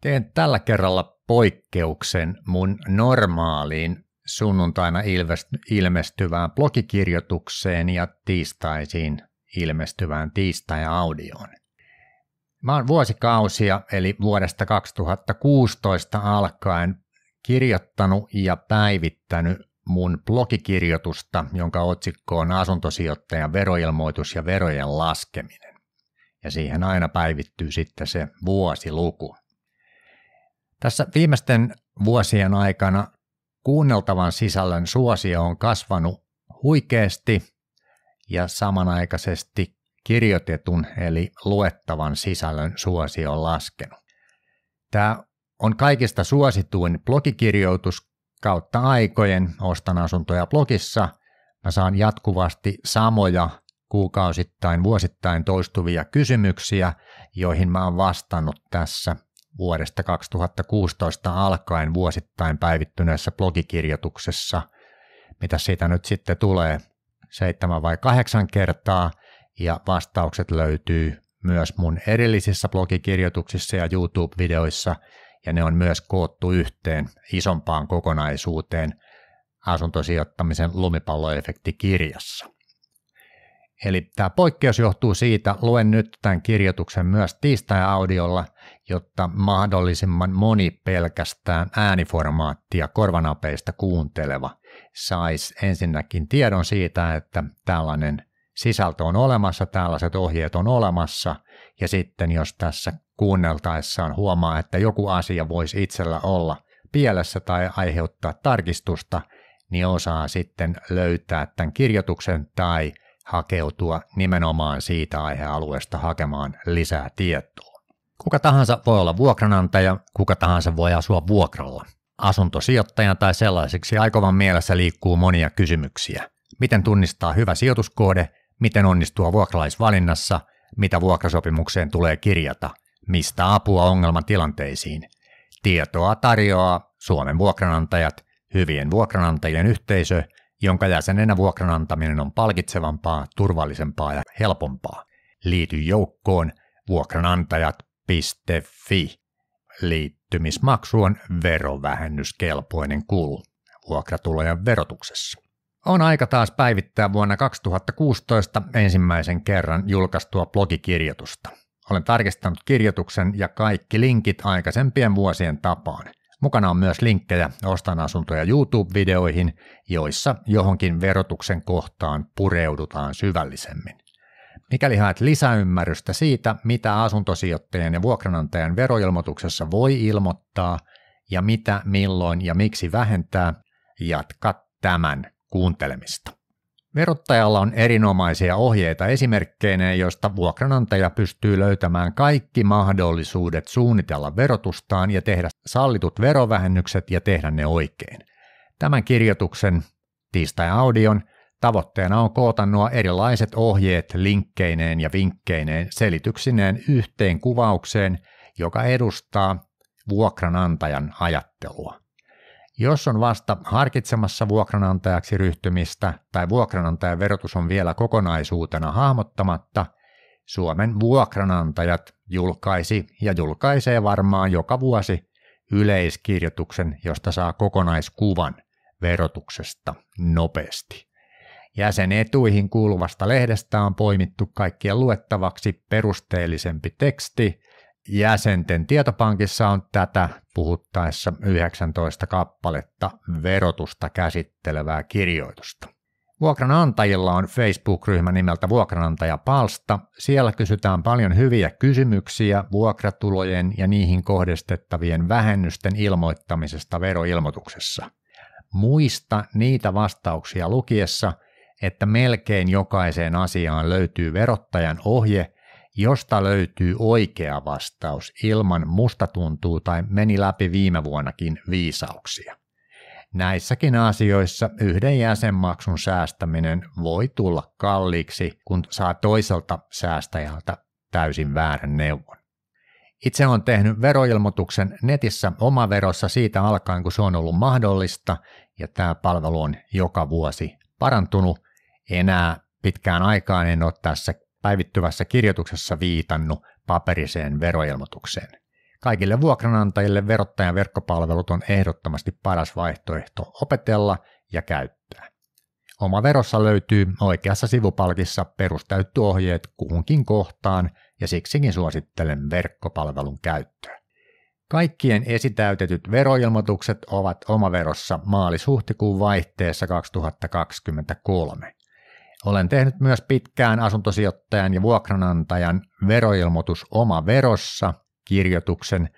Teen tällä kerralla poikkeuksen mun normaaliin sunnuntaina ilmestyvään blogikirjoitukseen ja tiistaisiin ilmestyvään tiistai-audioon. Mä oon vuosikausia, eli vuodesta 2016 alkaen, kirjoittanut ja päivittänyt mun blogikirjoitusta, jonka otsikko on Asuntosijoittajan veroilmoitus ja verojen laskeminen. Ja siihen aina päivittyy sitten se vuosiluku. Tässä viimeisten vuosien aikana kuunneltavan sisällön suosio on kasvanut huikeasti ja samanaikaisesti kirjoitetun eli luettavan sisällön suosio on laskenut. Tämä on kaikista suosituin blogikirjoitus kautta aikojen Ostan asuntoja blogissa. Mä saan jatkuvasti samoja kuukausittain, vuosittain toistuvia kysymyksiä, joihin mä oon vastannut tässä vuodesta 2016 alkaen vuosittain päivittyneessä blogikirjoituksessa, mitä siitä nyt sitten tulee, seitsemän vai kahdeksan kertaa, ja vastaukset löytyy myös mun erillisissä blogikirjoituksissa ja YouTube-videoissa, ja ne on myös koottu yhteen isompaan kokonaisuuteen asuntosijoittamisen kirjassa. Eli tämä poikkeus johtuu siitä, luen nyt tämän kirjoituksen myös tiistai-audiolla, jotta mahdollisimman moni pelkästään ääniformaattia korvanapeista kuunteleva saisi ensinnäkin tiedon siitä, että tällainen sisältö on olemassa, tällaiset ohjeet on olemassa, ja sitten jos tässä kuunneltaessaan huomaa, että joku asia voisi itsellä olla pielessä tai aiheuttaa tarkistusta, niin osaa sitten löytää tämän kirjoituksen tai – hakeutua nimenomaan siitä aihealueesta hakemaan lisää tietoa. Kuka tahansa voi olla vuokranantaja, kuka tahansa voi asua vuokralla. Asuntosijoittajan tai sellaiseksi aikovan mielessä liikkuu monia kysymyksiä. Miten tunnistaa hyvä sijoituskohde, miten onnistua vuokralaisvalinnassa, mitä vuokrasopimukseen tulee kirjata, mistä apua ongelmatilanteisiin. Tietoa tarjoaa Suomen vuokranantajat, hyvien vuokranantajien yhteisö – jonka jäsenenä vuokran antaminen on palkitsevampaa, turvallisempaa ja helpompaa. Liity joukkoon vuokranantajat.fi. Liittymismaksu on verovähennyskelpoinen kulu vuokratulojen verotuksessa. On aika taas päivittää vuonna 2016 ensimmäisen kerran julkaistua blogikirjoitusta. Olen tarkistanut kirjoituksen ja kaikki linkit aikaisempien vuosien tapaan. Mukana on myös linkkejä Ostan asuntoja YouTube-videoihin, joissa johonkin verotuksen kohtaan pureudutaan syvällisemmin. Mikäli haet lisäymmärrystä siitä, mitä asuntosijoittajan ja vuokranantajan veroilmoituksessa voi ilmoittaa ja mitä, milloin ja miksi vähentää, jatka tämän kuuntelemista. Verottajalla on erinomaisia ohjeita esimerkkeineen, joista vuokranantaja pystyy löytämään kaikki mahdollisuudet suunnitella verotustaan ja tehdä sallitut verovähennykset ja tehdä ne oikein. Tämän kirjoituksen, tiistai-audion, tavoitteena on koota nuo erilaiset ohjeet linkkeineen ja vinkkeineen selityksineen yhteen kuvaukseen, joka edustaa vuokranantajan ajattelua. Jos on vasta harkitsemassa vuokranantajaksi ryhtymistä tai vuokranantajan verotus on vielä kokonaisuutena hahmottamatta, Suomen vuokranantajat julkaisi ja julkaisee varmaan joka vuosi yleiskirjoituksen, josta saa kokonaiskuvan verotuksesta nopeasti. Jäsenetuihin kuuluvasta lehdestä on poimittu kaikkien luettavaksi perusteellisempi teksti, jäsenten tietopankissa on tätä puhuttaessa 19 kappaletta verotusta käsittelevää kirjoitusta. Vuokranantajilla on Facebook-ryhmä nimeltä Palsta. Siellä kysytään paljon hyviä kysymyksiä vuokratulojen ja niihin kohdistettavien vähennysten ilmoittamisesta veroilmoituksessa. Muista niitä vastauksia lukiessa, että melkein jokaiseen asiaan löytyy verottajan ohje – josta löytyy oikea vastaus ilman musta tuntuu tai meni läpi viime vuonnakin viisauksia. Näissäkin asioissa yhden jäsenmaksun säästäminen voi tulla kalliiksi, kun saa toiselta säästäjältä täysin väärän neuvon. Itse olen tehnyt veroilmoituksen netissä oma verossa siitä alkaen, kun se on ollut mahdollista, ja tämä palvelu on joka vuosi parantunut. Enää pitkään aikaan en ole tässä päivittyvässä kirjoituksessa viitannut paperiseen veroilmoitukseen. Kaikille vuokranantajille verottajan verkkopalvelut on ehdottomasti paras vaihtoehto opetella ja käyttää. Oma verossa löytyy oikeassa sivupalkissa perustäytty ohjeet kuhunkin kohtaan ja siksikin suosittelen verkkopalvelun käyttöä. Kaikkien esitäytetyt veroilmoitukset ovat omaverossa maalis-huhtikuun vaihteessa 2023. Olen tehnyt myös pitkään asuntosijoittajan ja vuokranantajan veroilmoitus oma verossa kirjoituksen,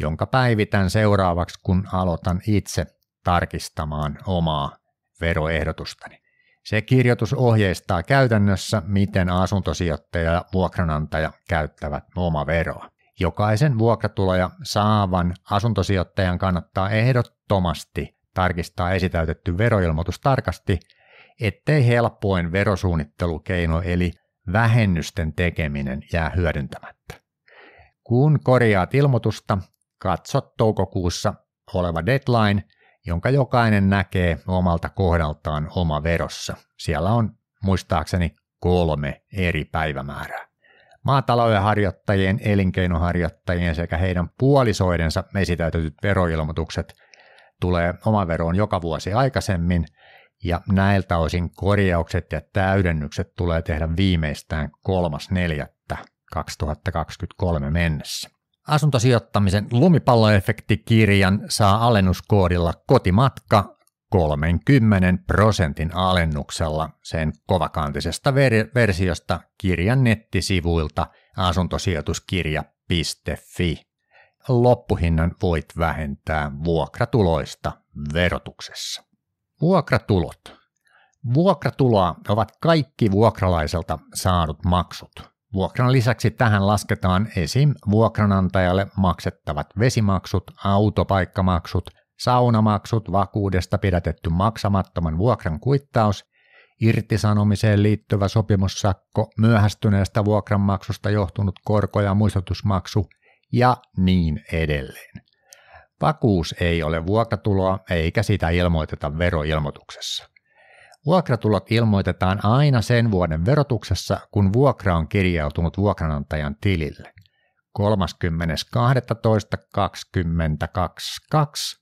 jonka päivitän seuraavaksi, kun aloitan itse tarkistamaan omaa veroehdotustani. Se kirjoitus ohjeistaa käytännössä, miten asuntosijoittaja ja vuokranantaja käyttävät oma veroa. Jokaisen vuokratuloja saavan asuntosijoittajan kannattaa ehdottomasti tarkistaa esitäytetty veroilmoitus tarkasti – ettei helpoin verosuunnittelukeino eli vähennysten tekeminen jää hyödyntämättä. Kun korjaat ilmoitusta, katso toukokuussa oleva deadline, jonka jokainen näkee omalta kohdaltaan oma verossa. Siellä on muistaakseni kolme eri päivämäärää. Maatalouden harjoittajien, elinkeinoharjoittajien sekä heidän puolisoidensa esitäytetyt veroilmoitukset tulee omaveroon joka vuosi aikaisemmin ja näiltä osin korjaukset ja täydennykset tulee tehdä viimeistään 3.4.2023 mennessä. Asuntosijoittamisen lumipalloefektikirjan saa alennuskoodilla kotimatka 30 prosentin alennuksella sen kovakantisesta ver- versiosta kirjan nettisivuilta asuntosijoituskirja.fi. Loppuhinnan voit vähentää vuokratuloista verotuksessa. Vuokratulot. Vuokratuloa ovat kaikki vuokralaiselta saadut maksut. Vuokran lisäksi tähän lasketaan esim. vuokranantajalle maksettavat vesimaksut, autopaikkamaksut, saunamaksut, vakuudesta pidätetty maksamattoman vuokran kuittaus, irtisanomiseen liittyvä sopimussakko, myöhästyneestä vuokranmaksusta johtunut korko- ja muistutusmaksu ja niin edelleen. Vakuus ei ole vuokratuloa eikä sitä ilmoiteta veroilmoituksessa. Vuokratulot ilmoitetaan aina sen vuoden verotuksessa, kun vuokra on kirjautunut vuokranantajan tilille. 30.12.2022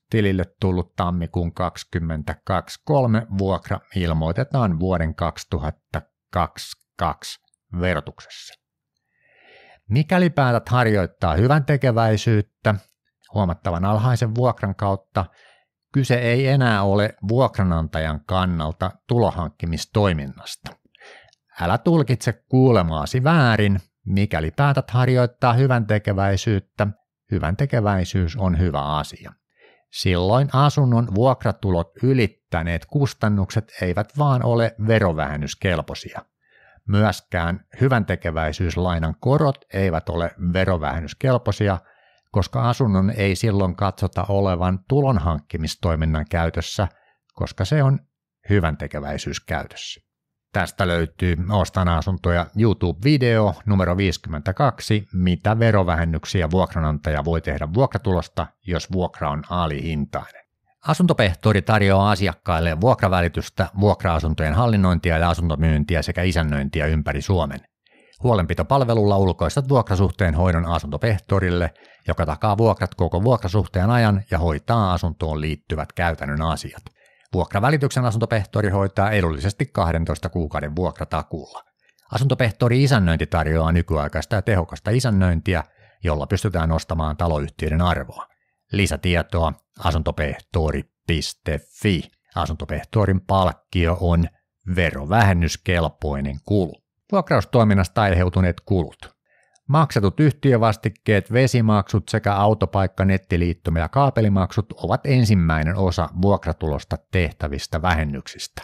tilille tullut tammikuun 2023 vuokra ilmoitetaan vuoden 2022 verotuksessa. Mikäli päätät harjoittaa hyvän tekeväisyyttä, huomattavan alhaisen vuokran kautta, kyse ei enää ole vuokranantajan kannalta tulohankkimistoiminnasta. Älä tulkitse kuulemaasi väärin, mikäli päätät harjoittaa hyvän tekeväisyyttä, hyvän tekeväisyys on hyvä asia. Silloin asunnon vuokratulot ylittäneet kustannukset eivät vaan ole verovähennyskelpoisia. Myöskään hyvän tekeväisyyslainan korot eivät ole verovähennyskelpoisia – koska asunnon ei silloin katsota olevan tulonhankkimistoiminnan käytössä, koska se on hyvän käytössä. Tästä löytyy Ostan asuntoja YouTube-video numero 52, mitä verovähennyksiä vuokranantaja voi tehdä vuokratulosta, jos vuokra on alihintainen. Asuntopehtori tarjoaa asiakkaille vuokravälitystä, vuokra-asuntojen hallinnointia ja asuntomyyntiä sekä isännöintiä ympäri Suomen. Huolenpitopalvelulla ulkoistat vuokrasuhteen hoidon asuntopehtorille, joka takaa vuokrat koko vuokrasuhteen ajan ja hoitaa asuntoon liittyvät käytännön asiat. Vuokravälityksen asuntopehtori hoitaa edullisesti 12 kuukauden vuokratakuulla. Asuntopehtori isännöinti tarjoaa nykyaikaista ja tehokasta isännöintiä, jolla pystytään nostamaan taloyhtiöiden arvoa. Lisätietoa asuntopehtori.fi. Asuntopehtorin palkkio on verovähennyskelpoinen kulu vuokraustoiminnasta aiheutuneet kulut, maksatut yhtiövastikkeet, vesimaksut sekä autopaikka, nettiliittymä ja kaapelimaksut ovat ensimmäinen osa vuokratulosta tehtävistä vähennyksistä.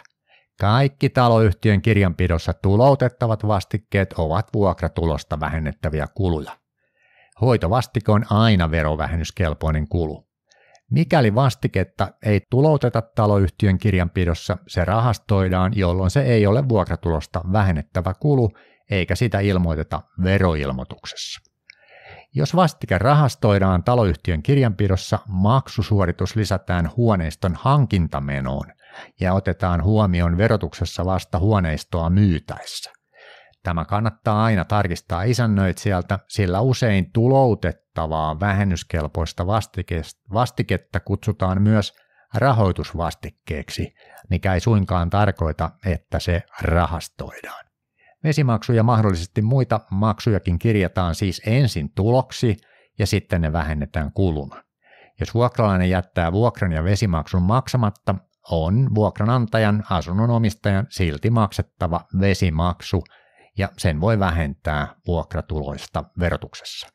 Kaikki taloyhtiön kirjanpidossa tuloutettavat vastikkeet ovat vuokratulosta vähennettäviä kuluja. Hoitovastike on aina verovähennyskelpoinen kulu. Mikäli vastiketta ei tulouteta taloyhtiön kirjanpidossa, se rahastoidaan, jolloin se ei ole vuokratulosta vähennettävä kulu, eikä sitä ilmoiteta veroilmoituksessa. Jos vastike rahastoidaan taloyhtiön kirjanpidossa, maksusuoritus lisätään huoneiston hankintamenoon ja otetaan huomioon verotuksessa vasta huoneistoa myytäessä. Tämä kannattaa aina tarkistaa sieltä, sillä usein tuloutettavaa vähennyskelpoista vastiketta kutsutaan myös rahoitusvastikkeeksi, mikä ei suinkaan tarkoita, että se rahastoidaan. Vesimaksuja ja mahdollisesti muita maksujakin kirjataan siis ensin tuloksi ja sitten ne vähennetään kuluna. Jos vuokralainen jättää vuokran ja vesimaksun maksamatta, on vuokranantajan asunnonomistajan silti maksettava vesimaksu – ja sen voi vähentää vuokratuloista verotuksessa.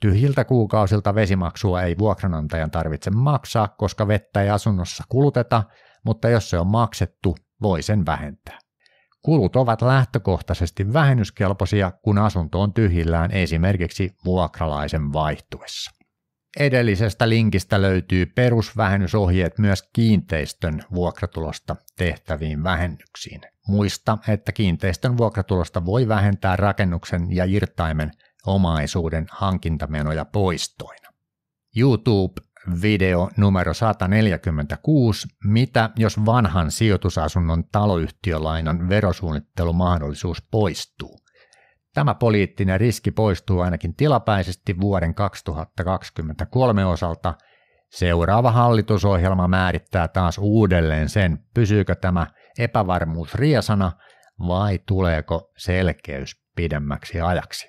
Tyhjiltä kuukausilta vesimaksua ei vuokranantajan tarvitse maksaa, koska vettä ei asunnossa kuluteta, mutta jos se on maksettu, voi sen vähentää. Kulut ovat lähtökohtaisesti vähennyskelpoisia, kun asunto on tyhjillään esimerkiksi vuokralaisen vaihtuessa. Edellisestä linkistä löytyy perusvähennysohjeet myös kiinteistön vuokratulosta tehtäviin vähennyksiin. Muista, että kiinteistön vuokratulosta voi vähentää rakennuksen ja irtaimen omaisuuden hankintamenoja poistoina. YouTube video numero 146, mitä jos vanhan sijoitusasunnon taloyhtiölainan verosuunnittelumahdollisuus poistuu. Tämä poliittinen riski poistuu ainakin tilapäisesti vuoden 2023 osalta. Seuraava hallitusohjelma määrittää taas uudelleen sen, pysyykö tämä epävarmuus riesana vai tuleeko selkeys pidemmäksi ajaksi.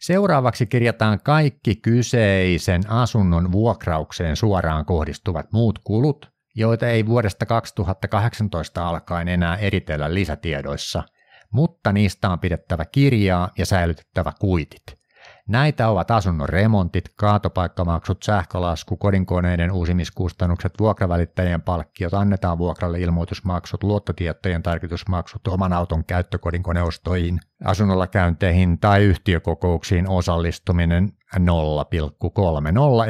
Seuraavaksi kirjataan kaikki kyseisen asunnon vuokraukseen suoraan kohdistuvat muut kulut, joita ei vuodesta 2018 alkaen enää eritellä lisätiedoissa, mutta niistä on pidettävä kirjaa ja säilytettävä kuitit. Näitä ovat asunnon remontit, kaatopaikkamaksut, sähkölasku, kodinkoneiden uusimiskustannukset, vuokravälittäjien palkkiot, annetaan vuokralle ilmoitusmaksut, luottotietojen tarkoitusmaksut, oman auton käyttökodinkoneostoihin, asunnolla käynteihin tai yhtiökokouksiin osallistuminen, 0,30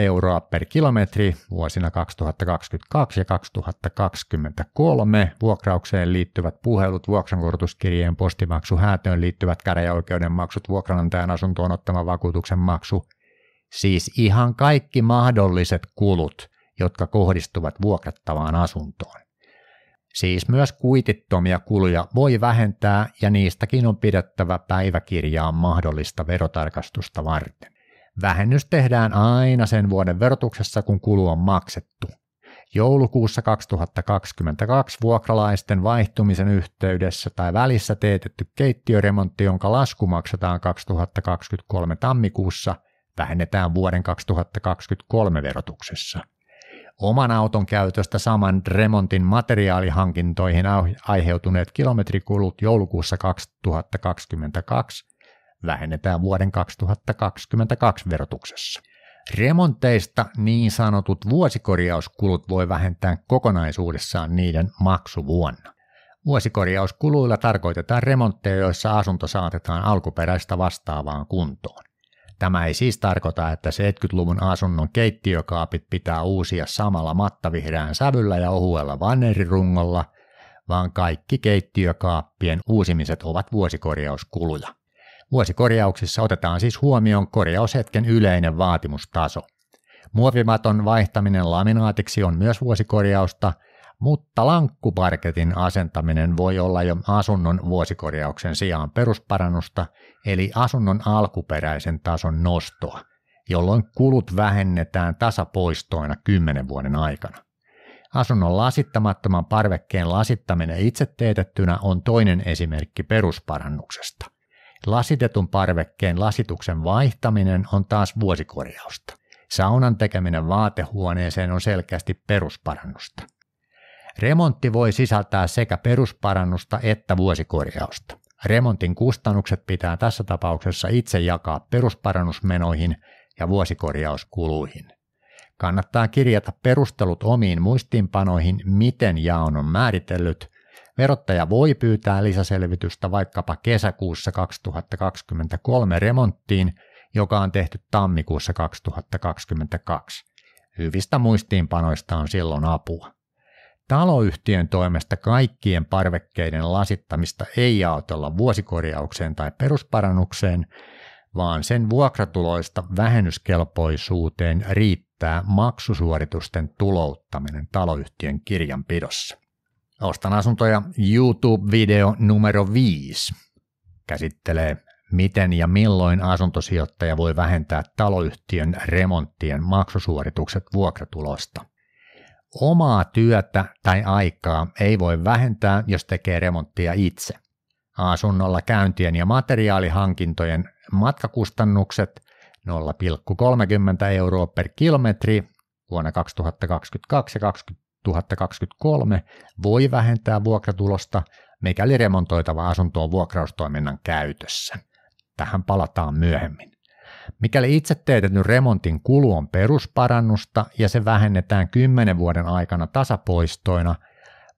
euroa per kilometri vuosina 2022 ja 2023. Vuokraukseen liittyvät puhelut, vuokrankorotuskirjeen postimaksu, häätöön liittyvät käräjäoikeuden maksut, vuokranantajan asuntoon ottama vakuutuksen maksu. Siis ihan kaikki mahdolliset kulut, jotka kohdistuvat vuokrattavaan asuntoon. Siis myös kuitittomia kuluja voi vähentää ja niistäkin on pidettävä päiväkirjaan mahdollista verotarkastusta varten. Vähennys tehdään aina sen vuoden verotuksessa, kun kulu on maksettu. Joulukuussa 2022 vuokralaisten vaihtumisen yhteydessä tai välissä teetetty keittiöremontti, jonka lasku maksetaan 2023 tammikuussa, vähennetään vuoden 2023 verotuksessa. Oman auton käytöstä saman remontin materiaalihankintoihin aiheutuneet kilometrikulut joulukuussa 2022 vähennetään vuoden 2022 verotuksessa. Remonteista niin sanotut vuosikorjauskulut voi vähentää kokonaisuudessaan niiden maksuvuonna. Vuosikorjauskuluilla tarkoitetaan remontteja, joissa asunto saatetaan alkuperäistä vastaavaan kuntoon. Tämä ei siis tarkoita, että 70-luvun asunnon keittiökaapit pitää uusia samalla mattavihreään sävyllä ja ohuella vannerirungolla, vaan kaikki keittiökaappien uusimiset ovat vuosikorjauskuluja. Vuosikorjauksissa otetaan siis huomioon korjaushetken yleinen vaatimustaso. Muovimaton vaihtaminen laminaatiksi on myös vuosikorjausta, mutta lankkuparketin asentaminen voi olla jo asunnon vuosikorjauksen sijaan perusparannusta, eli asunnon alkuperäisen tason nostoa, jolloin kulut vähennetään tasapoistoina 10 vuoden aikana. Asunnon lasittamattoman parvekkeen lasittaminen itse teetettynä on toinen esimerkki perusparannuksesta. Lasitetun parvekkeen lasituksen vaihtaminen on taas vuosikorjausta. Saunan tekeminen vaatehuoneeseen on selkeästi perusparannusta. Remontti voi sisältää sekä perusparannusta että vuosikorjausta. Remontin kustannukset pitää tässä tapauksessa itse jakaa perusparannusmenoihin ja vuosikorjauskuluihin. Kannattaa kirjata perustelut omiin muistiinpanoihin, miten jaon on määritellyt Verottaja voi pyytää lisäselvitystä vaikkapa kesäkuussa 2023 remonttiin, joka on tehty tammikuussa 2022. Hyvistä muistiinpanoista on silloin apua. Taloyhtiön toimesta kaikkien parvekkeiden lasittamista ei jaotella vuosikorjaukseen tai perusparannukseen, vaan sen vuokratuloista vähennyskelpoisuuteen riittää maksusuoritusten tulouttaminen taloyhtiön kirjanpidossa. Ostan asuntoja YouTube-video numero 5 käsittelee, miten ja milloin asuntosijoittaja voi vähentää taloyhtiön remonttien maksusuoritukset vuokratulosta. Omaa työtä tai aikaa ei voi vähentää, jos tekee remonttia itse. Asunnolla käyntien ja materiaalihankintojen matkakustannukset 0,30 euroa per kilometri vuonna 2022 ja 2023 2023 voi vähentää vuokratulosta, mikäli remontoitava asunto on vuokraustoiminnan käytössä. Tähän palataan myöhemmin. Mikäli itse teetetyn remontin kulu on perusparannusta ja se vähennetään 10 vuoden aikana tasapoistoina,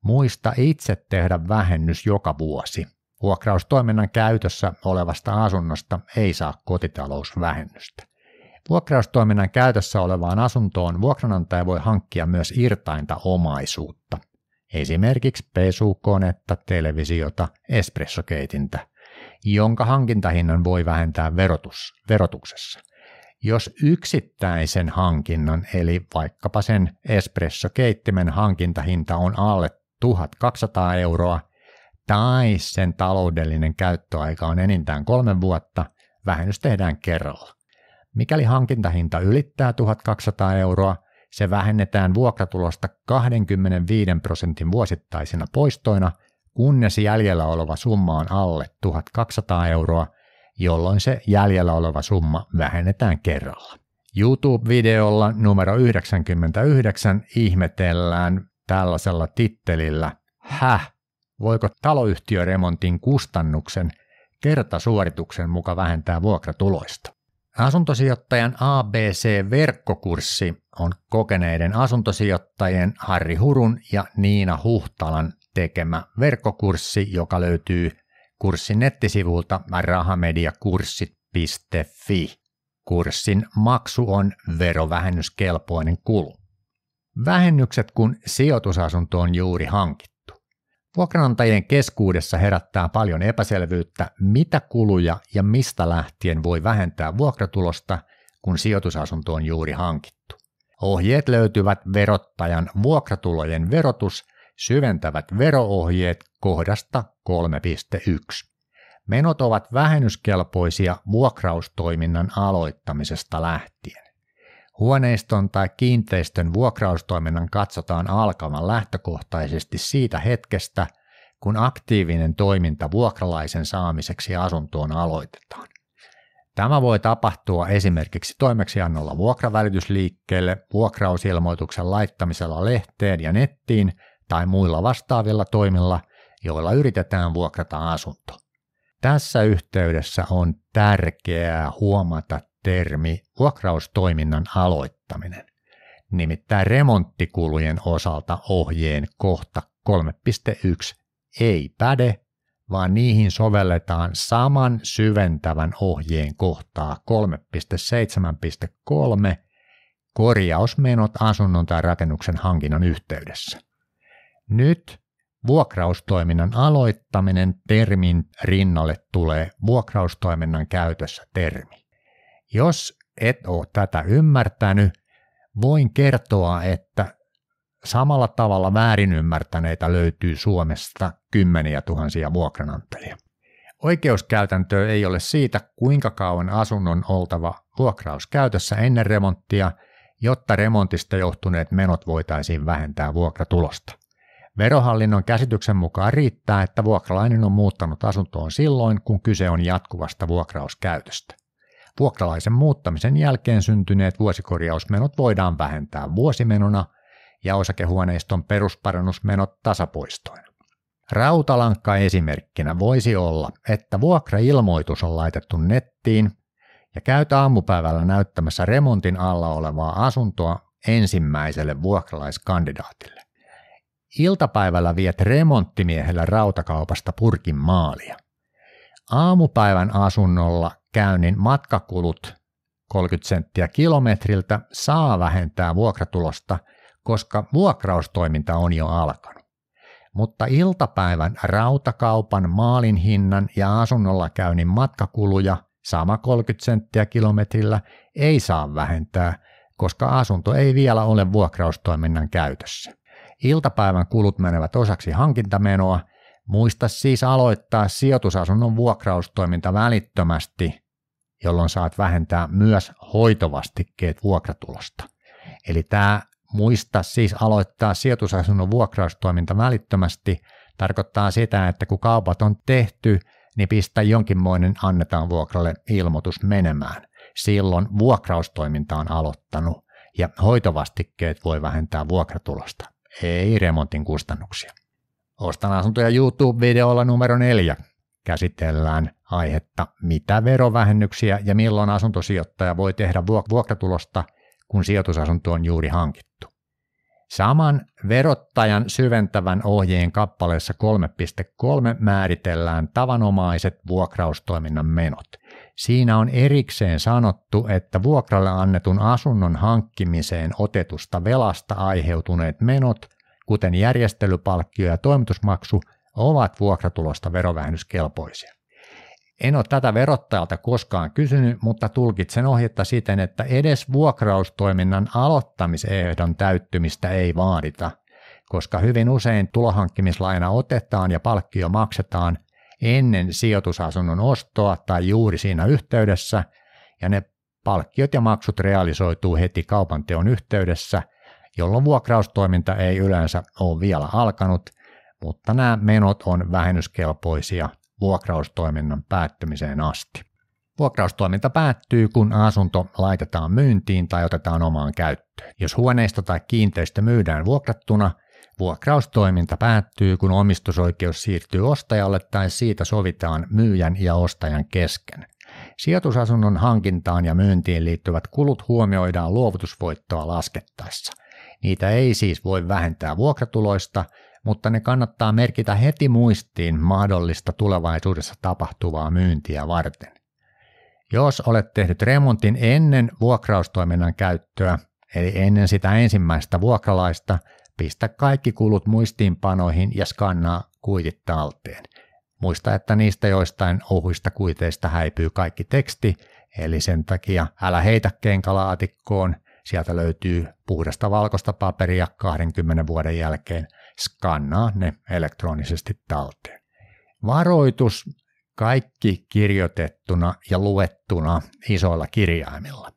muista itse tehdä vähennys joka vuosi. Vuokraustoiminnan käytössä olevasta asunnosta ei saa kotitalousvähennystä. Vuokraustoiminnan käytössä olevaan asuntoon vuokranantaja voi hankkia myös irtainta omaisuutta, esimerkiksi pesukonetta, televisiota, espressokeitintä, jonka hankintahinnan voi vähentää verotus, verotuksessa. Jos yksittäisen hankinnan, eli vaikkapa sen espressokeittimen hankintahinta on alle 1200 euroa, tai sen taloudellinen käyttöaika on enintään kolme vuotta, vähennys tehdään kerralla. Mikäli hankintahinta ylittää 1200 euroa, se vähennetään vuokratulosta 25 prosentin vuosittaisina poistoina, kunnes jäljellä oleva summa on alle 1200 euroa, jolloin se jäljellä oleva summa vähennetään kerralla. YouTube-videolla numero 99 ihmetellään tällaisella tittelillä Häh? Voiko taloyhtiöremontin kustannuksen kertasuorituksen muka vähentää vuokratuloista? Asuntosijoittajan ABC-verkkokurssi on kokeneiden asuntosijoittajien Harri Hurun ja Niina Huhtalan tekemä verkkokurssi, joka löytyy kurssin nettisivulta rahamediakurssit.fi. Kurssin maksu on verovähennyskelpoinen kulu. Vähennykset, kun sijoitusasunto on juuri hankittu. Vuokranantajien keskuudessa herättää paljon epäselvyyttä, mitä kuluja ja mistä lähtien voi vähentää vuokratulosta, kun sijoitusasunto on juuri hankittu. Ohjeet löytyvät verottajan vuokratulojen verotus syventävät veroohjeet kohdasta 3.1. Menot ovat vähennyskelpoisia vuokraustoiminnan aloittamisesta lähtien. Huoneiston tai kiinteistön vuokraustoiminnan katsotaan alkavan lähtökohtaisesti siitä hetkestä, kun aktiivinen toiminta vuokralaisen saamiseksi asuntoon aloitetaan. Tämä voi tapahtua esimerkiksi toimeksiannolla vuokravälitysliikkeelle, vuokrausilmoituksen laittamisella lehteen ja nettiin tai muilla vastaavilla toimilla, joilla yritetään vuokrata asunto. Tässä yhteydessä on tärkeää huomata termi vuokraustoiminnan aloittaminen, nimittäin remonttikulujen osalta ohjeen kohta 3.1 ei päde, vaan niihin sovelletaan saman syventävän ohjeen kohtaa 3.7.3 korjausmenot asunnon tai rakennuksen hankinnan yhteydessä. Nyt vuokraustoiminnan aloittaminen termin rinnalle tulee vuokraustoiminnan käytössä termi. Jos et ole tätä ymmärtänyt, voin kertoa, että samalla tavalla väärin ymmärtäneitä löytyy Suomesta kymmeniä tuhansia vuokranantajia. Oikeuskäytäntö ei ole siitä, kuinka kauan asunnon oltava vuokraus käytössä ennen remonttia, jotta remontista johtuneet menot voitaisiin vähentää vuokratulosta. Verohallinnon käsityksen mukaan riittää, että vuokralainen on muuttanut asuntoon silloin, kun kyse on jatkuvasta vuokrauskäytöstä. Vuokralaisen muuttamisen jälkeen syntyneet vuosikorjausmenot voidaan vähentää vuosimenona ja osakehuoneiston perusparannusmenot tasapuistoin. Rautalankka esimerkkinä voisi olla, että vuokrailmoitus on laitettu nettiin ja käytä aamupäivällä näyttämässä remontin alla olevaa asuntoa ensimmäiselle vuokralaiskandidaatille. Iltapäivällä viet remonttimiehellä rautakaupasta purkin maalia. Aamupäivän asunnolla käynnin matkakulut 30 senttiä kilometriltä saa vähentää vuokratulosta, koska vuokraustoiminta on jo alkanut. Mutta iltapäivän rautakaupan maalin hinnan ja asunnolla käynnin matkakuluja sama 30 senttiä kilometrillä ei saa vähentää, koska asunto ei vielä ole vuokraustoiminnan käytössä. Iltapäivän kulut menevät osaksi hankintamenoa Muista siis aloittaa sijoitusasunnon vuokraustoiminta välittömästi, jolloin saat vähentää myös hoitovastikkeet vuokratulosta. Eli tämä muista siis aloittaa sijoitusasunnon vuokraustoiminta välittömästi tarkoittaa sitä, että kun kaupat on tehty, niin pistä jonkinmoinen annetaan vuokralle ilmoitus menemään. Silloin vuokraustoiminta on aloittanut ja hoitovastikkeet voi vähentää vuokratulosta, ei remontin kustannuksia. Ostan asuntoja YouTube-videolla numero neljä. Käsitellään aihetta, mitä verovähennyksiä ja milloin asuntosijoittaja voi tehdä vuokratulosta, kun sijoitusasunto on juuri hankittu. Saman verottajan syventävän ohjeen kappaleessa 3.3 määritellään tavanomaiset vuokraustoiminnan menot. Siinä on erikseen sanottu, että vuokralle annetun asunnon hankkimiseen otetusta velasta aiheutuneet menot – kuten järjestelypalkkio ja toimitusmaksu, ovat vuokratulosta verovähennyskelpoisia. En ole tätä verottajalta koskaan kysynyt, mutta tulkitsen ohjetta siten, että edes vuokraustoiminnan aloittamisehdon täyttymistä ei vaadita, koska hyvin usein tulohankkimislaina otetaan ja palkkio maksetaan ennen sijoitusasunnon ostoa tai juuri siinä yhteydessä, ja ne palkkiot ja maksut realisoituu heti kaupanteon yhteydessä – jolloin vuokraustoiminta ei yleensä ole vielä alkanut, mutta nämä menot on vähennyskelpoisia vuokraustoiminnan päättymiseen asti. Vuokraustoiminta päättyy, kun asunto laitetaan myyntiin tai otetaan omaan käyttöön. Jos huoneisto tai kiinteistö myydään vuokrattuna, vuokraustoiminta päättyy, kun omistusoikeus siirtyy ostajalle tai siitä sovitaan myyjän ja ostajan kesken. Sijoitusasunnon hankintaan ja myyntiin liittyvät kulut huomioidaan luovutusvoittoa laskettaessa – Niitä ei siis voi vähentää vuokratuloista, mutta ne kannattaa merkitä heti muistiin mahdollista tulevaisuudessa tapahtuvaa myyntiä varten. Jos olet tehnyt remontin ennen vuokraustoiminnan käyttöä, eli ennen sitä ensimmäistä vuokralaista, pistä kaikki kulut muistiinpanoihin ja skannaa kuitit talteen. Muista, että niistä joistain ohuista kuiteista häipyy kaikki teksti, eli sen takia älä heitä kenkalaatikkoon – Sieltä löytyy puhdasta valkoista paperia 20 vuoden jälkeen. Skannaa ne elektronisesti talteen. Varoitus kaikki kirjoitettuna ja luettuna isoilla kirjaimilla.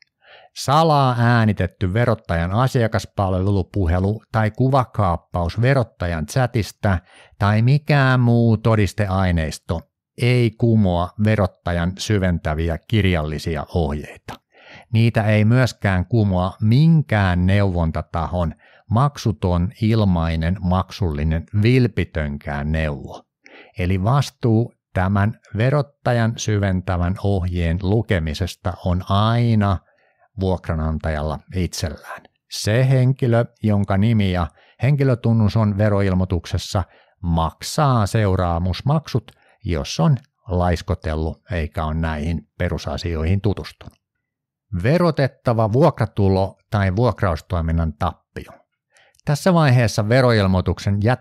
Salaa äänitetty verottajan asiakaspalvelupuhelu tai kuvakaappaus verottajan chatista tai mikään muu todisteaineisto ei kumoa verottajan syventäviä kirjallisia ohjeita. Niitä ei myöskään kumoa minkään neuvontatahon maksuton, ilmainen, maksullinen, vilpitönkään neuvo. Eli vastuu tämän verottajan syventävän ohjeen lukemisesta on aina vuokranantajalla itsellään. Se henkilö, jonka nimi ja henkilötunnus on veroilmoituksessa, maksaa seuraamusmaksut, jos on laiskotellut eikä ole näihin perusasioihin tutustunut. Verotettava vuokratulo tai vuokraustoiminnan tappio. Tässä vaiheessa veroilmoituksen ja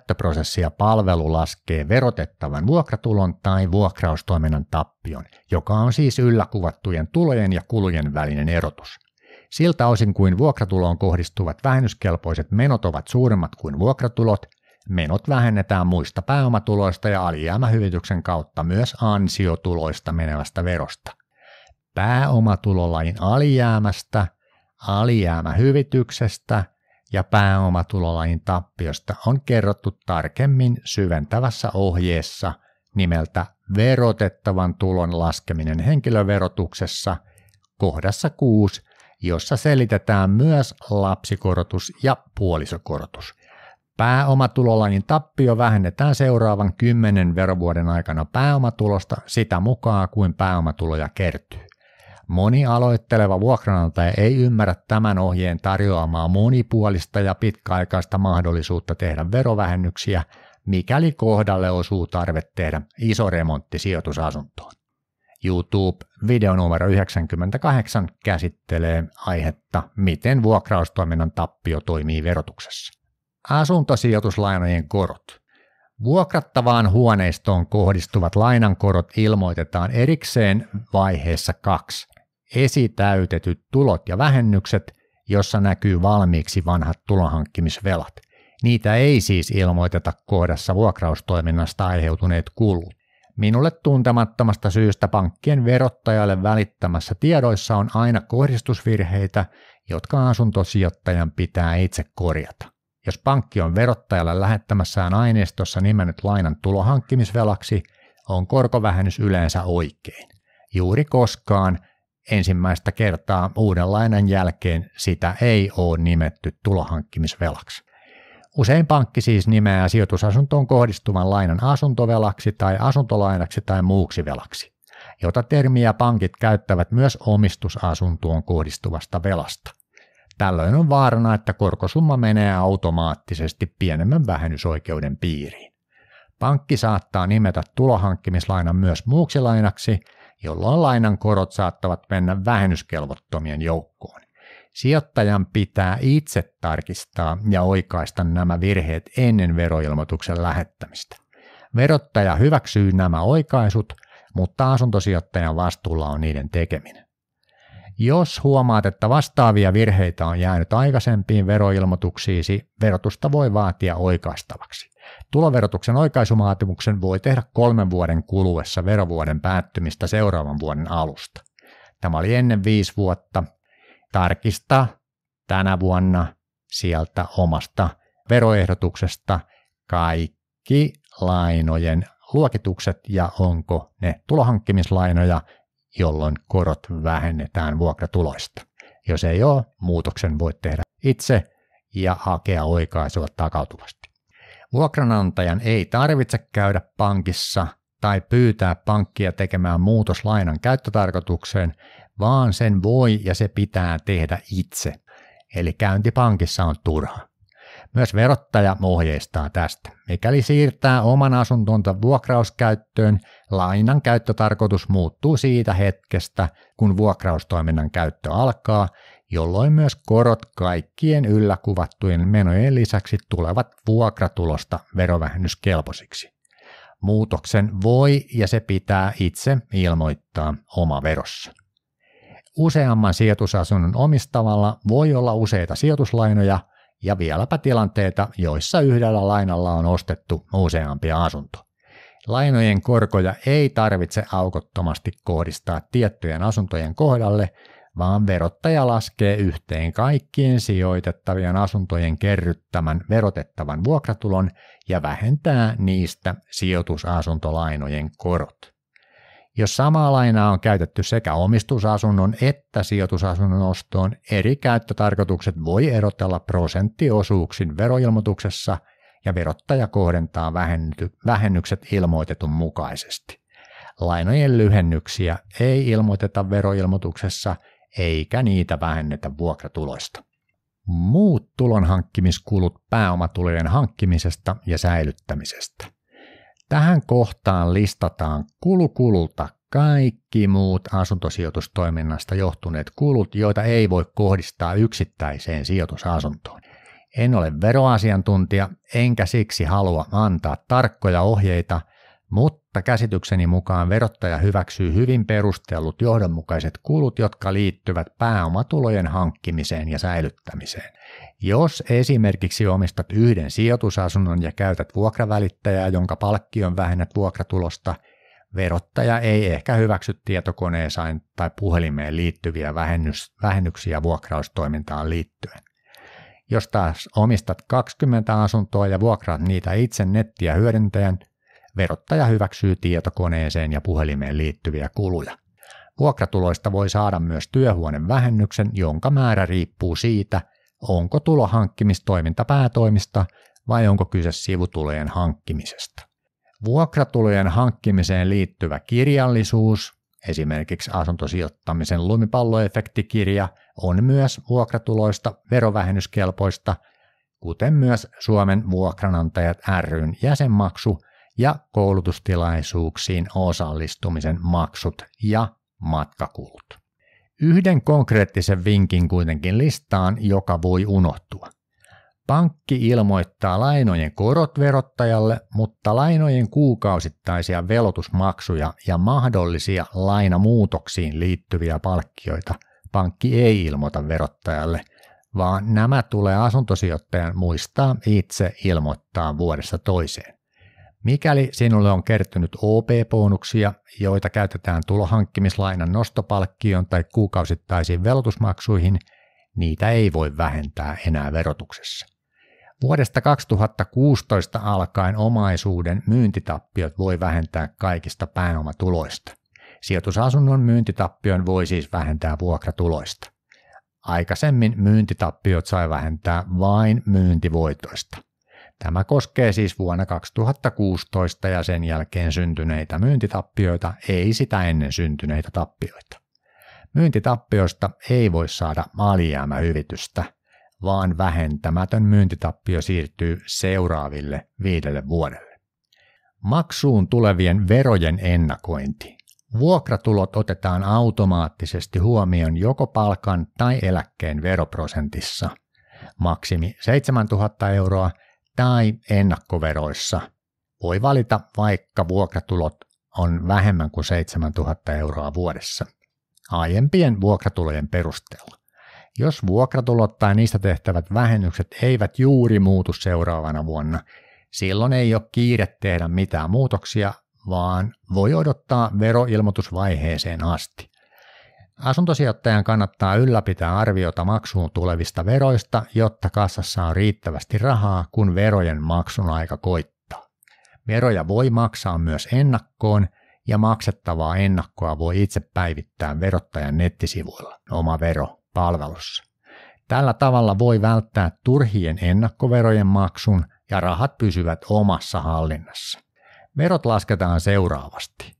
palvelu laskee verotettavan vuokratulon tai vuokraustoiminnan tappion, joka on siis ylläkuvattujen tulojen ja kulujen välinen erotus. Siltä osin kuin vuokratuloon kohdistuvat vähennyskelpoiset menot ovat suuremmat kuin vuokratulot, menot vähennetään muista pääomatuloista ja alijäämähyvityksen kautta myös ansiotuloista menevästä verosta. Pääomatulolain alijäämästä, alijäämähyvityksestä ja pääomatulolain tappiosta on kerrottu tarkemmin syventävässä ohjeessa nimeltä verotettavan tulon laskeminen henkilöverotuksessa kohdassa 6, jossa selitetään myös lapsikorotus ja puolisokorotus. Pääomatulolain tappio vähennetään seuraavan kymmenen verovuoden aikana pääomatulosta sitä mukaan kuin pääomatuloja kertyy. Moni aloitteleva vuokranantaja ei ymmärrä tämän ohjeen tarjoamaa monipuolista ja pitkäaikaista mahdollisuutta tehdä verovähennyksiä, mikäli kohdalle osuu tarve tehdä iso remontti sijoitusasuntoon. YouTube-video numero 98 käsittelee aihetta, miten vuokraustoiminnan tappio toimii verotuksessa. Asuntosijoituslainojen korot. Vuokrattavaan huoneistoon kohdistuvat lainankorot ilmoitetaan erikseen vaiheessa 2, esitäytetyt tulot ja vähennykset, jossa näkyy valmiiksi vanhat tulonhankkimisvelat. Niitä ei siis ilmoiteta kohdassa vuokraustoiminnasta aiheutuneet kulut. Minulle tuntemattomasta syystä pankkien verottajalle välittämässä tiedoissa on aina kohdistusvirheitä, jotka asuntosijoittajan pitää itse korjata. Jos pankki on verottajalle lähettämässään aineistossa nimennyt lainan tulohankkimisvelaksi, on korkovähennys yleensä oikein. Juuri koskaan ensimmäistä kertaa uuden lainan jälkeen sitä ei ole nimetty tulohankkimisvelaksi. Usein pankki siis nimeää sijoitusasuntoon kohdistuvan lainan asuntovelaksi tai asuntolainaksi tai muuksi velaksi, jota termiä pankit käyttävät myös omistusasuntoon kohdistuvasta velasta. Tällöin on vaarana, että korkosumma menee automaattisesti pienemmän vähennysoikeuden piiriin. Pankki saattaa nimetä tulohankkimislainan myös muuksi lainaksi – jolloin lainan korot saattavat mennä vähennyskelvottomien joukkoon. Sijoittajan pitää itse tarkistaa ja oikaista nämä virheet ennen veroilmoituksen lähettämistä. Verottaja hyväksyy nämä oikaisut, mutta asuntosijoittajan vastuulla on niiden tekeminen. Jos huomaat, että vastaavia virheitä on jäänyt aikaisempiin veroilmoituksiisi, verotusta voi vaatia oikaistavaksi. Tuloverotuksen oikaisumaatimuksen voi tehdä kolmen vuoden kuluessa verovuoden päättymistä seuraavan vuoden alusta. Tämä oli ennen viisi vuotta. Tarkista tänä vuonna sieltä omasta veroehdotuksesta kaikki lainojen luokitukset ja onko ne tulohankkimislainoja, jolloin korot vähennetään vuokratuloista. Jos ei ole, muutoksen voit tehdä itse ja hakea oikaisua takautuvasti. Vuokranantajan ei tarvitse käydä pankissa tai pyytää pankkia tekemään muutos lainan käyttötarkoitukseen, vaan sen voi ja se pitää tehdä itse. Eli käynti pankissa on turha. Myös verottaja ohjeistaa tästä. Mikäli siirtää oman asuntonsa vuokrauskäyttöön, lainan käyttötarkoitus muuttuu siitä hetkestä, kun vuokraustoiminnan käyttö alkaa – jolloin myös korot kaikkien yllä kuvattujen menojen lisäksi tulevat vuokratulosta verovähennyskelposiksi. Muutoksen voi ja se pitää itse ilmoittaa oma verossa. Useamman sijoitusasunnon omistavalla voi olla useita sijoituslainoja ja vieläpä tilanteita, joissa yhdellä lainalla on ostettu useampi asunto. Lainojen korkoja ei tarvitse aukottomasti kohdistaa tiettyjen asuntojen kohdalle, vaan verottaja laskee yhteen kaikkien sijoitettavien asuntojen kerryttämän verotettavan vuokratulon ja vähentää niistä sijoitusasuntolainojen korot. Jos samaa lainaa on käytetty sekä omistusasunnon että sijoitusasunnon ostoon, eri käyttötarkoitukset voi erotella prosenttiosuuksin veroilmoituksessa ja verottaja kohdentaa vähennykset ilmoitetun mukaisesti. Lainojen lyhennyksiä ei ilmoiteta veroilmoituksessa eikä niitä vähennetä vuokratuloista. Muut tulonhankkimiskulut pääomatulojen hankkimisesta ja säilyttämisestä. Tähän kohtaan listataan kulukululta kaikki muut asuntosijoitustoiminnasta johtuneet kulut, joita ei voi kohdistaa yksittäiseen sijoitusasuntoon. En ole veroasiantuntija, enkä siksi halua antaa tarkkoja ohjeita, mutta mutta käsitykseni mukaan verottaja hyväksyy hyvin perustellut johdonmukaiset kulut, jotka liittyvät pääomatulojen hankkimiseen ja säilyttämiseen. Jos esimerkiksi omistat yhden sijoitusasunnon ja käytät vuokravälittäjää, jonka palkkion vähennät vuokratulosta, verottaja ei ehkä hyväksy tietokoneeseen tai puhelimeen liittyviä vähennyksiä vuokraustoimintaan liittyen. Jos taas omistat 20 asuntoa ja vuokraat niitä itse nettiä hyödyntäjän – verottaja hyväksyy tietokoneeseen ja puhelimeen liittyviä kuluja. Vuokratuloista voi saada myös työhuoneen vähennyksen, jonka määrä riippuu siitä, onko tulo hankkimistoiminta päätoimista vai onko kyse sivutulojen hankkimisesta. Vuokratulojen hankkimiseen liittyvä kirjallisuus, esimerkiksi asuntosijoittamisen lumipalloefektikirja, on myös vuokratuloista verovähennyskelpoista, kuten myös Suomen vuokranantajat ryn jäsenmaksu ja koulutustilaisuuksiin osallistumisen maksut ja matkakulut. Yhden konkreettisen vinkin kuitenkin listaan, joka voi unohtua. Pankki ilmoittaa lainojen korot verottajalle, mutta lainojen kuukausittaisia velotusmaksuja ja mahdollisia lainamuutoksiin liittyviä palkkioita pankki ei ilmoita verottajalle, vaan nämä tulee asuntosijoittajan muistaa itse ilmoittaa vuodessa toiseen. Mikäli sinulle on kertynyt OP-bonuksia, joita käytetään tulohankkimislainan nostopalkkion tai kuukausittaisiin velotusmaksuihin, niitä ei voi vähentää enää verotuksessa. Vuodesta 2016 alkaen omaisuuden myyntitappiot voi vähentää kaikista pääomatuloista. Sijoitusasunnon myyntitappion voi siis vähentää vuokratuloista. Aikaisemmin myyntitappiot sai vähentää vain myyntivoitoista – Tämä koskee siis vuonna 2016 ja sen jälkeen syntyneitä myyntitappioita, ei sitä ennen syntyneitä tappioita. Myyntitappioista ei voi saada alijäämähyvitystä, vaan vähentämätön myyntitappio siirtyy seuraaville viidelle vuodelle. Maksuun tulevien verojen ennakointi. Vuokratulot otetaan automaattisesti huomioon joko palkan tai eläkkeen veroprosentissa. Maksimi 7000 euroa – tai ennakkoveroissa. Voi valita vaikka vuokratulot on vähemmän kuin 7000 euroa vuodessa aiempien vuokratulojen perusteella. Jos vuokratulot tai niistä tehtävät vähennykset eivät juuri muutu seuraavana vuonna, silloin ei ole kiire tehdä mitään muutoksia, vaan voi odottaa veroilmoitusvaiheeseen asti. Asuntosijoittajan kannattaa ylläpitää arviota maksuun tulevista veroista, jotta kassassa on riittävästi rahaa, kun verojen maksun aika koittaa. Veroja voi maksaa myös ennakkoon, ja maksettavaa ennakkoa voi itse päivittää verottajan nettisivuilla oma vero palvelussa. Tällä tavalla voi välttää turhien ennakkoverojen maksun ja rahat pysyvät omassa hallinnassa. Verot lasketaan seuraavasti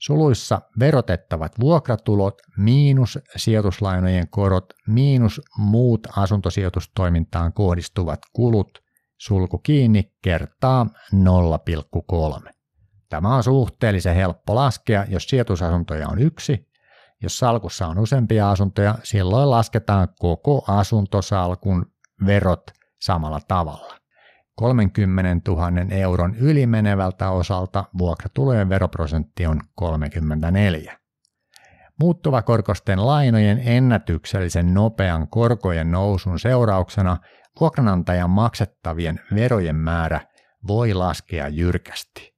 suluissa verotettavat vuokratulot miinus sijoituslainojen korot miinus muut asuntosijoitustoimintaan kohdistuvat kulut sulku kiinni kertaa 0,3. Tämä on suhteellisen helppo laskea, jos sijoitusasuntoja on yksi. Jos salkussa on useampia asuntoja, silloin lasketaan koko asuntosalkun verot samalla tavalla. 30 000 euron ylimenevältä osalta vuokratulojen veroprosentti on 34. Muuttuvakorkosten lainojen ennätyksellisen nopean korkojen nousun seurauksena vuokranantajan maksettavien verojen määrä voi laskea jyrkästi.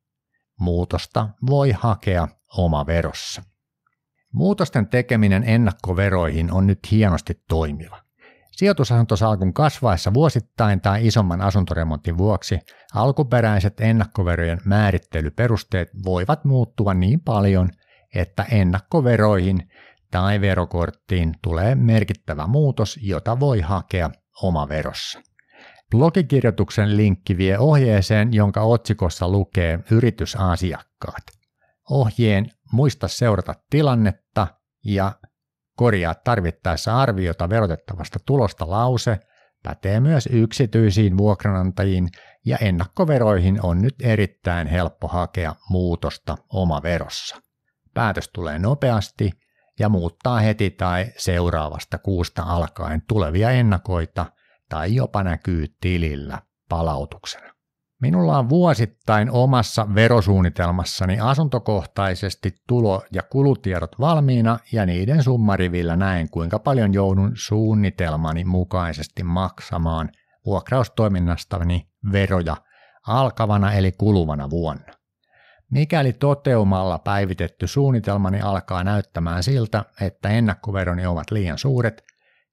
Muutosta voi hakea oma verossa. Muutosten tekeminen ennakkoveroihin on nyt hienosti toimiva. Sijoitusasuntosalkun kasvaessa vuosittain tai isomman asuntoremontin vuoksi alkuperäiset ennakkoverojen määrittelyperusteet voivat muuttua niin paljon, että ennakkoveroihin tai verokorttiin tulee merkittävä muutos, jota voi hakea oma verossa. Blogikirjoituksen linkki vie ohjeeseen, jonka otsikossa lukee Yritysasiakkaat. Ohjeen Muista seurata tilannetta ja korjaa tarvittaessa arviota verotettavasta tulosta lause pätee myös yksityisiin vuokranantajiin ja ennakkoveroihin on nyt erittäin helppo hakea muutosta verossa. Päätös tulee nopeasti ja muuttaa heti tai seuraavasta kuusta alkaen tulevia ennakoita tai jopa näkyy tilillä palautuksena. Minulla on vuosittain omassa verosuunnitelmassani asuntokohtaisesti tulo- ja kulutiedot valmiina ja niiden summarivillä näen kuinka paljon joudun suunnitelmani mukaisesti maksamaan vuokraustoiminnastani veroja alkavana eli kuluvana vuonna. Mikäli toteumalla päivitetty suunnitelmani alkaa näyttämään siltä, että ennakkoveroni ovat liian suuret,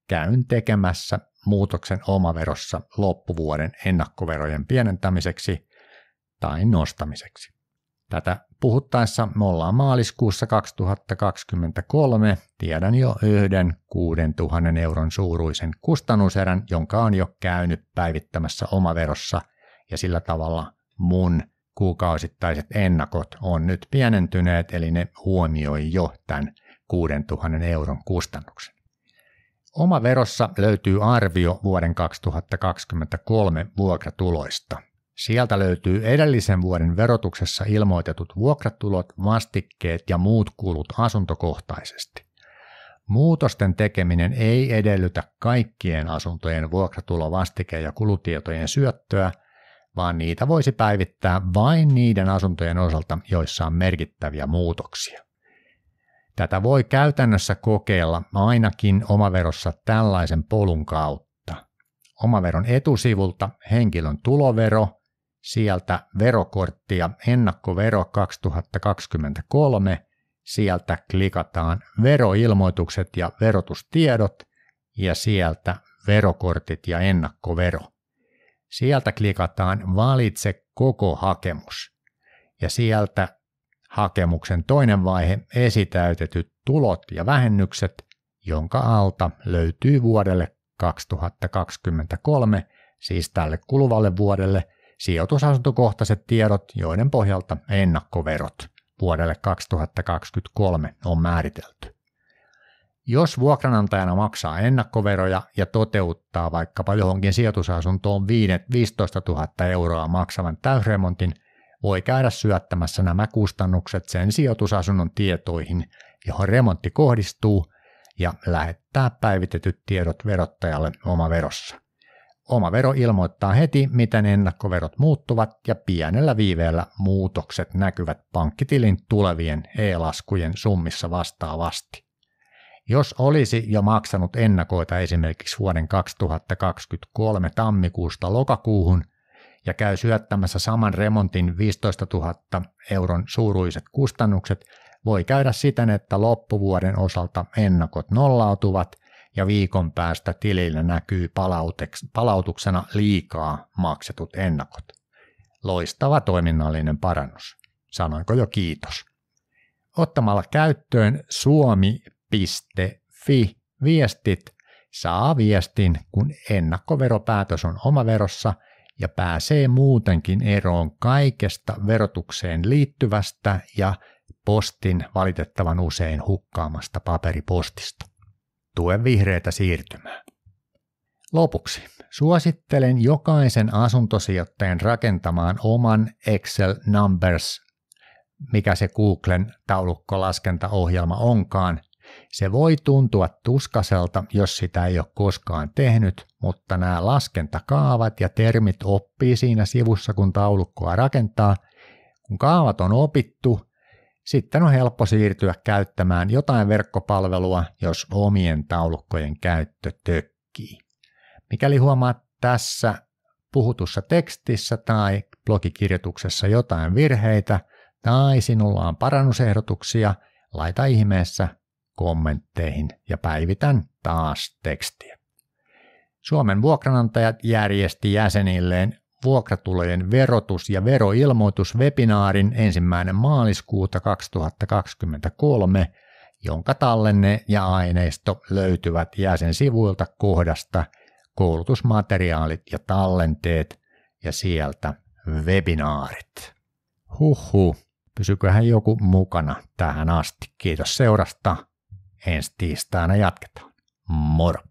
käyn tekemässä muutoksen omaverossa loppuvuoden ennakkoverojen pienentämiseksi tai nostamiseksi. Tätä puhuttaessa me ollaan maaliskuussa 2023, tiedän jo yhden 6000 euron suuruisen kustannuserän, jonka on jo käynyt päivittämässä omaverossa ja sillä tavalla mun kuukausittaiset ennakot on nyt pienentyneet, eli ne huomioi jo tämän 6000 euron kustannuksen. Oma verossa löytyy arvio vuoden 2023 vuokratuloista. Sieltä löytyy edellisen vuoden verotuksessa ilmoitetut vuokratulot, vastikkeet ja muut kulut asuntokohtaisesti. Muutosten tekeminen ei edellytä kaikkien asuntojen vuokratulovastike- ja kulutietojen syöttöä, vaan niitä voisi päivittää vain niiden asuntojen osalta, joissa on merkittäviä muutoksia. Tätä voi käytännössä kokeilla ainakin omaverossa tällaisen polun kautta. Omaveron etusivulta henkilön tulovero, sieltä verokorttia ennakkovero 2023, sieltä klikataan veroilmoitukset ja verotustiedot ja sieltä verokortit ja ennakkovero. Sieltä klikataan valitse koko hakemus ja sieltä hakemuksen toinen vaihe esitäytetyt tulot ja vähennykset, jonka alta löytyy vuodelle 2023, siis tälle kuluvalle vuodelle, sijoitusasuntokohtaiset tiedot, joiden pohjalta ennakkoverot vuodelle 2023 on määritelty. Jos vuokranantajana maksaa ennakkoveroja ja toteuttaa vaikkapa johonkin sijoitusasuntoon 15 000 euroa maksavan täysremontin – voi käydä syöttämässä nämä kustannukset sen sijoitusasunnon tietoihin, johon remontti kohdistuu, ja lähettää päivitetyt tiedot verottajalle oma verossa. Oma vero ilmoittaa heti, miten ennakkoverot muuttuvat ja pienellä viiveellä muutokset näkyvät pankkitilin tulevien e-laskujen summissa vastaavasti. Jos olisi jo maksanut ennakoita esimerkiksi vuoden 2023 tammikuusta lokakuuhun – ja käy syöttämässä saman remontin 15 000 euron suuruiset kustannukset, voi käydä siten, että loppuvuoden osalta ennakot nollautuvat ja viikon päästä tilillä näkyy palautuksena liikaa maksetut ennakot. Loistava toiminnallinen parannus. Sanoinko jo kiitos? Ottamalla käyttöön suomi.fi viestit saa viestin, kun ennakkoveropäätös on omaverossa – ja pääsee muutenkin eroon kaikesta verotukseen liittyvästä ja postin valitettavan usein hukkaamasta paperipostista. Tue vihreitä siirtymää. Lopuksi suosittelen jokaisen asuntosijoittajan rakentamaan oman Excel Numbers, mikä se Googlen taulukkolaskentaohjelma onkaan, se voi tuntua tuskaselta, jos sitä ei ole koskaan tehnyt, mutta nämä laskentakaavat ja termit oppii siinä sivussa, kun taulukkoa rakentaa. Kun kaavat on opittu, sitten on helppo siirtyä käyttämään jotain verkkopalvelua, jos omien taulukkojen käyttö tökkii. Mikäli huomaat tässä puhutussa tekstissä tai blogikirjoituksessa jotain virheitä tai sinulla on parannusehdotuksia, laita ihmeessä kommentteihin ja päivitän taas tekstiä. Suomen vuokranantajat järjesti jäsenilleen vuokratulojen verotus- ja veroilmoituswebinaarin ensimmäinen maaliskuuta 2023, jonka tallenne ja aineisto löytyvät jäsensivuilta kohdasta koulutusmateriaalit ja tallenteet ja sieltä webinaarit. Huhhuh, pysyköhän joku mukana tähän asti. Kiitos seurasta ensi tiistaina jatketaan. Moro!